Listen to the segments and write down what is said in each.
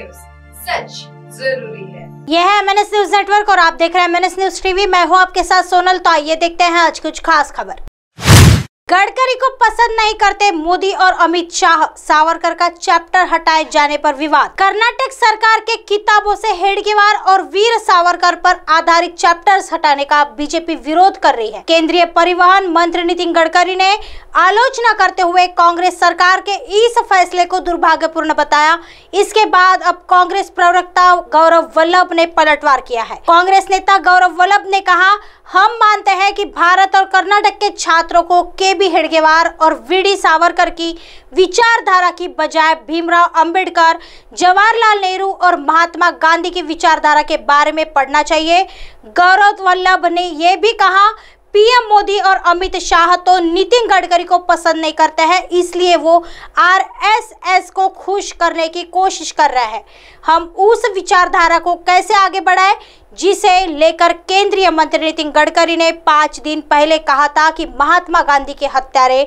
news सच जरूरी है यह है एम न्यूज नेटवर्क और आप देख रहे हैं एम न्यूज टीवी मैं हूं आपके साथ सोनल तो आइए देखते हैं आज कुछ खास खबर गडकरी को पसंद नहीं करते मोदी और अमित शाह सावरकर का चैप्टर हटाए जाने पर विवाद कर्नाटक सरकार के किताबों से हेडगेवार और वीर सावरकर पर आधारित चैप्टर्स हटाने का बीजेपी विरोध कर रही है केंद्रीय परिवहन मंत्री नितिन गडकरी ने आलोचना करते हुए कांग्रेस सरकार के इस फैसले को दुर्भाग्यपूर्ण बताया इसके बाद अब कांग्रेस प्रवक्ता गौरव वल्लभ ने पलटवार किया है कांग्रेस नेता गौरव वल्लभ ने कहा हम मानते हैं कि भारत और कर्नाटक के छात्रों को के बी हेडगेवार और वीडी सावरकर की विचारधारा की बजाय भीमराव अंबेडकर जवाहरलाल नेहरू और महात्मा गांधी की विचारधारा के बारे में पढ़ना चाहिए गौरव वल्लभ ने यह भी कहा पीएम मोदी और अमित शाह तो नितिन गडकरी को पसंद नहीं करते हैं इसलिए वो आरएसएस को खुश करने की कोशिश कर रहे हैं हम उस विचारधारा को कैसे आगे बढ़ाएं जिसे लेकर केंद्रीय मंत्री नितिन गडकरी ने पाँच दिन पहले कहा था कि महात्मा गांधी के हत्यारे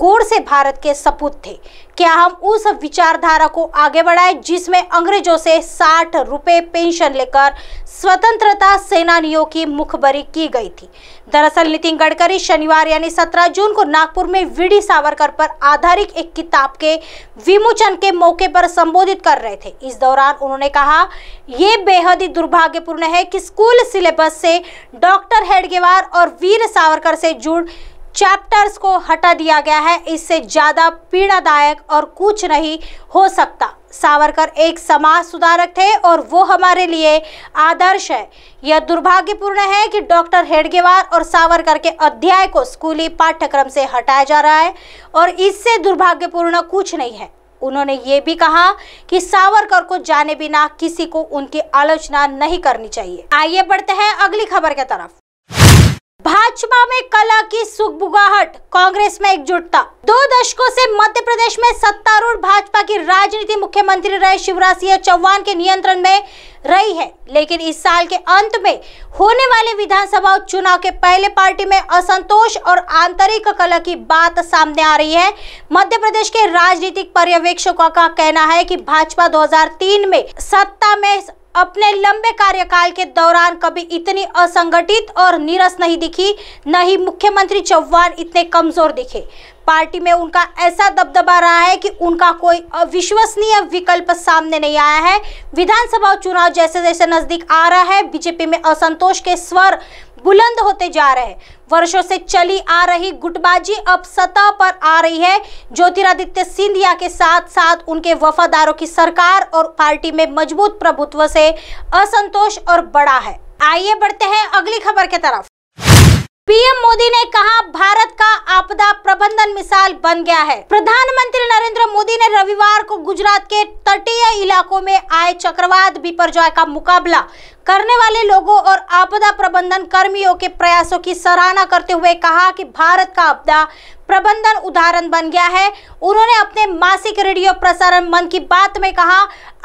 गोड़ से भारत के सपूत थे क्या हम उस विचारधारा को आगे बढ़ाए जिसमें अंग्रेजों से साठ रुपए पेंशन लेकर स्वतंत्रता सेनानियों की मुखबरी की गई थी दरअसल नितिन गडकरी शनिवार यानी 17 जून को नागपुर में वीडी सावरकर पर आधारित एक किताब के विमोचन के मौके पर संबोधित कर रहे थे इस दौरान उन्होंने कहा यह बेहद ही दुर्भाग्यपूर्ण है कि स्कूल सिलेबस से डॉक्टर हेडगेवार और वीर सावरकर से जुड़ चैप्टर्स को हटा दिया गया है इससे ज़्यादा पीड़ादायक और कुछ नहीं हो सकता सावरकर एक समाज सुधारक थे और वो हमारे लिए आदर्श है यह दुर्भाग्यपूर्ण है कि डॉक्टर हेडगेवार और सावरकर के अध्याय को स्कूली पाठ्यक्रम से हटाया जा रहा है और इससे दुर्भाग्यपूर्ण कुछ नहीं है उन्होंने ये भी कहा कि सावरकर को जाने बिना किसी को उनकी आलोचना नहीं करनी चाहिए आइए बढ़ते हैं अगली खबर की तरफ भाजपा में कला की सुखबुगाहट कांग्रेस में एकजुटता दो दशकों से मध्य प्रदेश में सत्तारूढ़ भाजपा की राजनीति मुख्यमंत्री रहे शिवराज सिंह चौहान के नियंत्रण में रही है लेकिन इस साल के अंत में होने वाले विधानसभा चुनाव के पहले पार्टी में असंतोष और आंतरिक कलह की बात सामने आ रही है मध्य प्रदेश के राजनीतिक पर्यवेक्षकों का कहना है कि भाजपा 2003 में सत्ता में अपने लंबे कार्यकाल के दौरान कभी इतनी असंगठित और नीरस नहीं दिखी न ही मुख्यमंत्री चौहान इतने कमजोर दिखे पार्टी में उनका ऐसा दबदबा रहा है कि उनका कोई अविश्वसनीय विकल्प सामने नहीं आया है विधानसभा चुनाव जैसे जैसे नजदीक आ रहा है बीजेपी में असंतोष के स्वर बुलंद होते जा रहे हैं वर्षों से चली आ रही गुटबाजी अब सतह पर आ रही है ज्योतिरादित्य सिंधिया के साथ साथ उनके वफादारों की सरकार और पार्टी में मजबूत प्रभुत्व से असंतोष और बड़ा है आइए बढ़ते हैं अगली खबर की तरफ पीएम मोदी ने कहा भारत का आपदा प्रबंधन मिसाल बन गया है प्रधानमंत्री नरेंद्र मोदी ने रविवार को गुजरात के तटीय इलाकों में आए चक्रवात बिपरजॉय का मुकाबला करने वाले लोगों और आपदा प्रबंधन कर्मियों के प्रयासों की सराहना करते हुए कहा कि भारत का आपदा प्रबंधन उदाहरण बन गया है उन्होंने अपने मासिक रेडियो प्रसारण मन की बात में कहा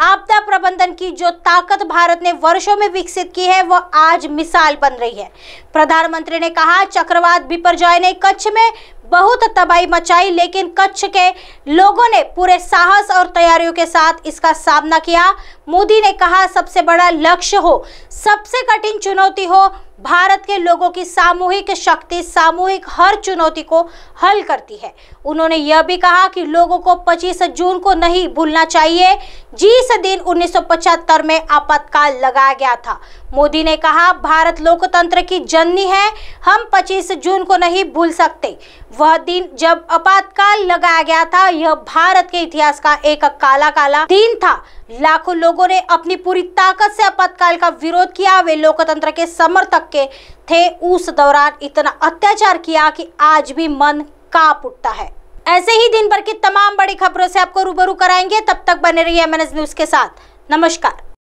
आपदा गठबंधन की जो ताकत भारत ने वर्षों में विकसित की है वह आज मिसाल बन रही है प्रधानमंत्री ने कहा चक्रवात बिपरजॉय ने कच्छ में बहुत तबाही मचाई लेकिन कच्छ के लोगों ने पूरे साहस और तैयारियों के साथ इसका सामना किया मोदी ने कहा सबसे बड़ा लक्ष्य हो सबसे कठिन चुनौती हो भारत के लोगों की सामूहिक शक्ति सामूहिक हर चुनौती को हल करती है उन्होंने यह भी कहा कि लोगों को 25 जून को नहीं भूलना चाहिए जिस दिन 1975 में आपातकाल लगाया गया था मोदी ने कहा भारत लोकतंत्र की जननी है हम 25 जून को नहीं भूल सकते वह दिन जब आपातकाल लगाया गया था यह भारत के इतिहास का एक काला काला दिन था लाखों लोगों ने अपनी पूरी ताकत से आपातकाल का विरोध किया वे लोकतंत्र के समर्थक के थे उस दौरान इतना अत्याचार किया कि आज भी मन काप उठता है ऐसे ही दिन भर की तमाम बड़ी खबरों से आपको रूबरू कराएंगे तब तक बने रहिए एम न्यूज के साथ नमस्कार